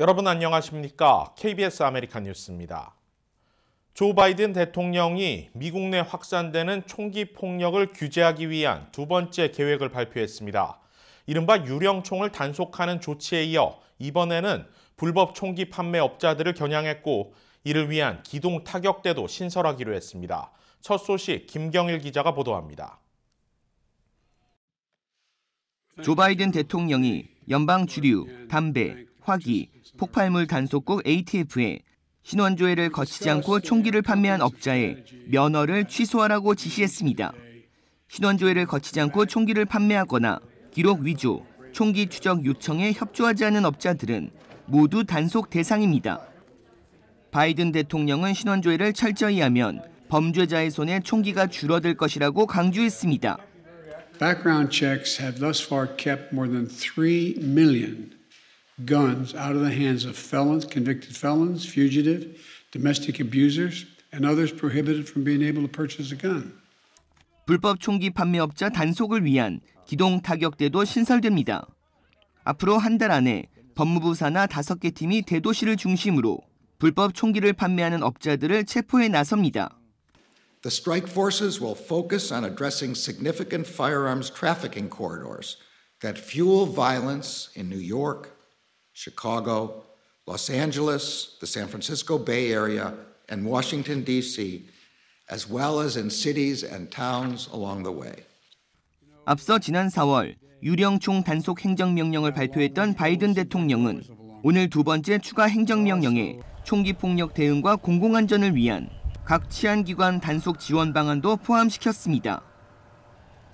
여러분 안녕하십니까? KBS 아메리칸 뉴스입니다. 조 바이든 대통령이 미국 내 확산되는 총기 폭력을 규제하기 위한 두 번째 계획을 발표했습니다. 이른바 유령총을 단속하는 조치에 이어 이번에는 불법 총기 판매업자들을 겨냥했고 이를 위한 기동 타격대도 신설하기로 했습니다. 첫 소식 김경일 기자가 보도합니다. 조 바이든 대통령이 연방 주류, 담배, 화기, 폭발물 단속국 ATF에 신원조회를 거치지 않고 총기를 판매한 업자에 면허를 취소하라고 지시했습니다. 신원조회를 거치지 않고 총기를 판매하거나 기록 위조, 총기 추적 요청에 협조하지 않은 업자들은 모두 단속 대상입니다. 바이든 대통령은 신원조회를 철저히 하면 범죄자의 손에 총기가 줄어들 것이라고 강조했습니다. Background checks have thus far kept more than 3 million guns out of the hands of felons, convicted felons, fugitive, domestic abusers, and others prohibited from being able to purchase a gun. 불법 총기 판매업자 단속을 위한 기동 타격대도 신설됩니다. 앞으로 한 달 안에 법무부 산하 5개 팀이 대도시를 중심으로 불법 총기를 판매하는 업자들을 체포해 나섭니다. The strike forces will focus on addressing significant firearms trafficking corridors that fuel violence in New York, Chicago, Los Angeles, the San Francisco Bay Area, and Washington, D.C., as well as in cities and towns along the way. 앞서 지난 4월 유령총 단속 행정명령을 발표했던 바이든 대통령은 오늘 두 번째 추가 행정명령에 총기 폭력 대응과 공공안전을 위한 각 치안기관 단속 지원 방안도 포함시켰습니다.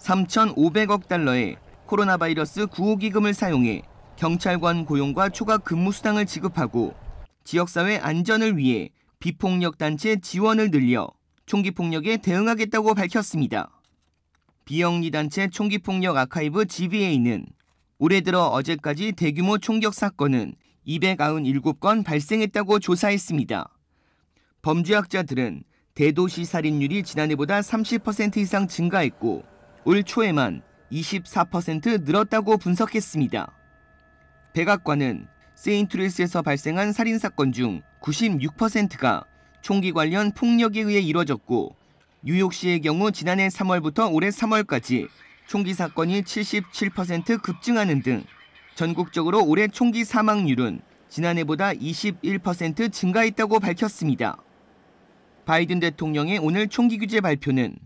3,500억 달러의 코로나 바이러스 구호기금을 사용해 경찰관 고용과 초과 근무 수당을 지급하고 지역사회 안전을 위해 비폭력 단체 지원을 늘려 총기 폭력에 대응하겠다고 밝혔습니다. 비영리 단체 총기 폭력 아카이브 GBA는 올해 들어 어제까지 대규모 총격 사건은 297건 발생했다고 조사했습니다. 범죄학자들은 대도시 살인율이 지난해보다 30% 이상 증가했고 올 초에만 24% 늘었다고 분석했습니다. 백악관은 세인트루이스에서 발생한 살인 사건 중 96%가 총기 관련 폭력에 의해 이뤄졌고 뉴욕시의 경우 지난해 3월부터 올해 3월까지 총기 사건이 77% 급증하는 등 전국적으로 올해 총기 사망률은 지난해보다 21% 증가했다고 밝혔습니다. 바이든 대통령의 오늘 총기 규제 발표는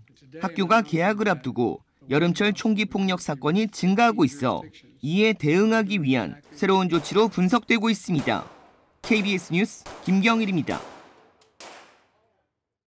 학교가 개학을 앞두고 여름철 총기 폭력 사건이 증가하고 있어 이에 대응하기 위한 새로운 조치로 분석되고 있습니다. KBS 뉴스 김경일입니다.